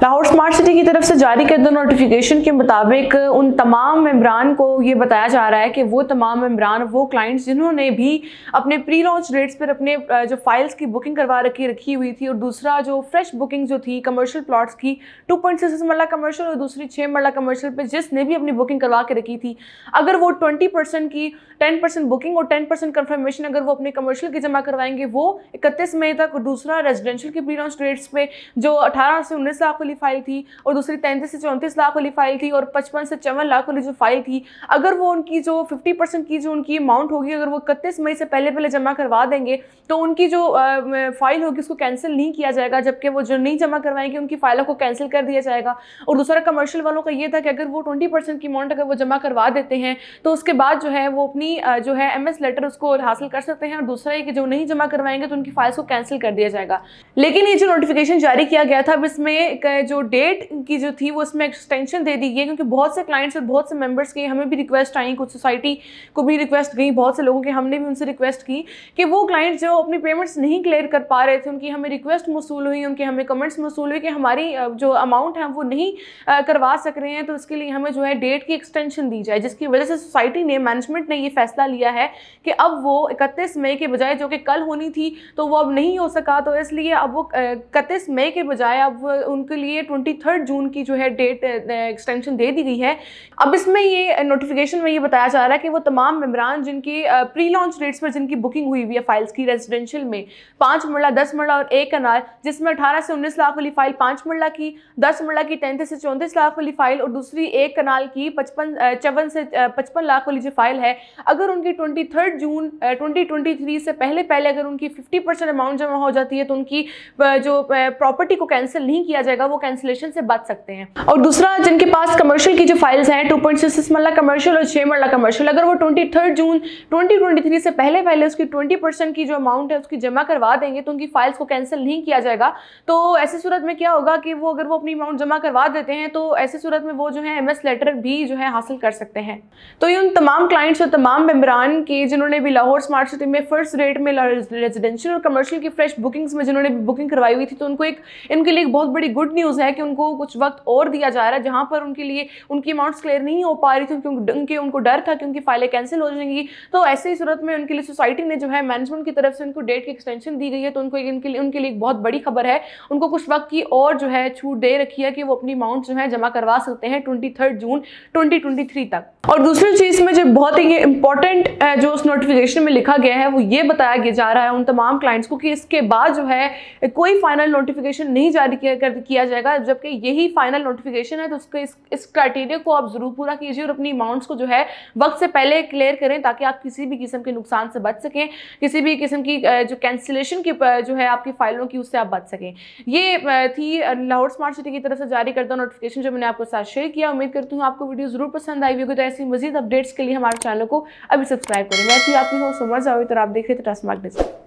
Lahore smart city की तरफ से जारी दो नोटिफिकेशन के मुताबिक उन तमाम मेम्बरान को ये बताया जा रहा है कि वो तमाम मेम्बरान वो क्लाइंट्स जिन्होंने भी अपने प्री लॉन्च रेट्स पर अपने जो फाइल्स की बुकिंग करवा रखी रखी हुई थी और दूसरा जो फ्रेश बुकिंग जो थी कमर्शियल प्लाट्स की two point six marla commercial और दूसरी छः मरला कमर्शियल पर जिसने भी अपनी बुकिंग करवा के रखी थी अगर वो ट्वेंटी परसेंट की टेन परसेंट बुकिंग और टेन परसेंट कन्फर्मेशन अगर वो अपने कमर्शियल की जमा करवाएंगे वो इकतीस मई तक और दूसरा रेजिडेंशियल की प्री लॉन्च रेट्स पर जो अठारह से उन्नीस लाख वाली फाइल थी और दूसरी तैंतीस से चौंतीस लाख वाली फाइल थी और पचपन से चौवन लाख वाली जो फाइल थी अगर वो उनकी जो फिफ्टी परसेंट की जो उनकी अमाउंट होगी अगर वो इकतीस मई से पहले पहले जमा करवा देंगे तो उनकी जो फाइल होगी उसको कैंसिल नहीं किया जाएगा जबकि वो जो नहीं जमा करवाएंगे उनकी फाइलों को कैंसिल कर दिया जाएगा और दूसरा कमर्शियल वालों का ये था कि अगर वो ट्वेंटी की अमाउंट अगर वो जमा करवा देते हैं तो उसके बाद जो है वो अपनी जो है एम लेटर उसको हासिल कर सकते हैं और दूसरा ये कि जो नहीं जमा करवाएंगे तो उनकी फाइल्स को कैंसिल कर दिया जाएगा लेकिन ये जो नोटिफिकेशन जारी किया गया था अब इसमें है जो डेट की जो थी वो इसमें एक्सटेंशन दे दी गई है क्योंकि बहुत से क्लाइंट्स और बहुत से मेंबर्स की हमें भी रिक्वेस्ट आई कुछ सोसाइटी को भी रिक्वेस्ट गई बहुत से लोगों की हमने भी उनसे रिक्वेस्ट की कि वो क्लाइंट्स जो अपनी पेमेंट्स नहीं क्लियर कर पा रहे थे उनकी हमें रिक्वेस्ट मौसू हुई उनकी हमें कमेंट्स मौसूल हुई कि हमारी जो अमाउंट है वो नहीं करवा सक रहे हैं तो उसके लिए हमें जो है डेट की एक्सटेंशन दी जाए जिसकी वजह से सोसाइटी ने मैनेजमेंट ने ये फैसला लिया है कि अब वो इकतीस मई के बजाय जो कि कल होनी थी तो वो अब नहीं हो सका तो इसलिए अब वो इकतीस मई के बजाय अब उनके लिए 23 जून की जो है डेट एक्सटेंशन दे दी गई है अब इसमें ये नोटिफिकेशन में ये बताया जा रहा है कि वो तमाम मेम्बरान जिनकी प्री लॉन्च डेट्स पर जिनकी बुकिंग हुई हुई है फाइल्स की रेजिडेंशियल में पाँच मरला दस मरला और एक अनार जिसमें अठारह से उन्नीस लाख वाली फ़ाइल पाँच मरला की दस मरला की तैंतीस से चौंतीस लाख वाली फ़ाइल और दूसरी एक कनाल की पचपन चौवन से पचपन लाख वाली जो फ़ाइल है अगर उनकी twenty third June twenty twenty three से पहले पहले अगर उनकी फिफ्टी परसेंट अमाउंट जमा हो जाती है तो उनकी जो प्रॉपर्टी को कैंसिल नहीं किया जाएगा वो कैंसिलेशन से बच सकते हैं और दूसरा जिनके पास कमर्शियल की जो फाइल्स हैं two point six marla commercial और छह मरला कमर्शियल अगर वो twenty third June twenty twenty three से पहले पहले उसकी ट्वेंटी परसेंट की जो अमाउंट है उसकी जमा करवा देंगे तो उनकी फाइल्स को कैंसिल नहीं किया जाएगा तो ऐसी सूरत में क्या होगा कि वो अगर वो अपनी अमाउंट जमा करवा देते हैं तो ऐसी सूरत में वो जो है एम लेटर भी जो है हासिल कर सकते हैं तो ये उन तमाम क्लाइंट्स और तमाम मेम्बरान के जिन्होंने भी लाहौर स्मार्ट सिटी में फर्स्ट रेट में रेजिडेंशियल और कमर्शियल की फ्रेश बुकिंग्स में जिन्होंने बुकिंग करवाई हुई थी तो उनको एक इनके लिए एक बहुत बड़ी गुड न्यूज़ न्यूज़ है कि उनको कुछ वक्त और दिया जा रहा है जहाँ पर उनके लिए उनकी अमाउंट्स क्लियर नहीं हो पा रही थी क्योंकि उनको डर था कि उनकी फाइलें कैंसिल हो जाएंगी तो ऐसे ही सूरत में उनके लिए सोसाइटी ने जो है मैनेजमेंट की तरफ से उनको डेट की एक्सटेंशन दी गई है तो उनको उनके लिए उनके लिए एक बहुत बड़ी खबर है उनको कुछ वक्त की और जो है छूट दे रखी है कि वो अपनी अमाउंट जो है जमा करवा सकते हैं ट्वेंटी जून ट्वेंटी तक और दूसरी चीज़ में जो बहुत ही इंपॉर्टेंट जो उस नोटिफिकेशन में लिखा गया है वो ये बताया गया जा रहा है उन तमाम क्लाइंट्स को कि इसके बाद जो है कोई फाइनल नोटिफिकेशन नहीं जारी किया कर किया जाएगा जबकि यही फाइनल नोटिफिकेशन है तो उसके इस इस क्राइटेरिया को आप ज़रूर पूरा कीजिए और अपनी अमाउंट्स को जो है वक्त से पहले क्लियर करें ताकि आप किसी भी किस्म के नुकसान से बच सकें किसी भी किस्म की जो कैंसिलेशन की जो है आपकी फाइलों की उससे आप बच सकें ये थी लाहौर स्मार्ट सिटी की तरफ से जारी करता नोटिफिकेशन जो मैंने आपके साथ शेयर किया उम्मीद करती हूँ आपको वीडियो ज़रूर पसंद आई होगी तो ऐसी मजीद अपडेट्स के लिए हमारे चैनल को अभी सब्सक्राइब करें मैं आपकी हो समझ आओ तो आप देख रहे थे ट्रस्ट मार्क डिजाइन